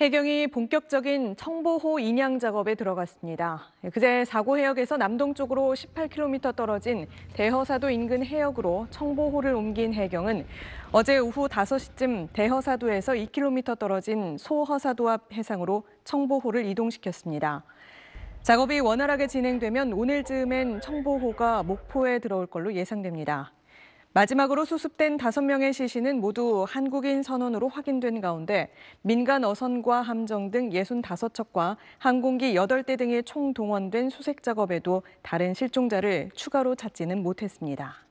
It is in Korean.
해경이 본격적인 청보호 인양 작업에 들어갔습니다. 그제 사고 해역에서 남동쪽으로 18km 떨어진 대허사도 인근 해역으로 청보호를 옮긴 해경은 어제 오후 5시쯤 대허사도에서 2km 떨어진 소허사도 앞 해상으로 청보호를 이동시켰습니다. 작업이 원활하게 진행되면 오늘 즈음엔 청보호가 목포에 들어올 걸로 예상됩니다. 마지막으로 수습된 5명의 시신은 모두 한국인 선원으로 확인된 가운데 민간 어선과 함정 등 65척과 항공기 8대 등이 총동원된 수색 작업에도 다른 실종자를 추가로 찾지는 못했습니다.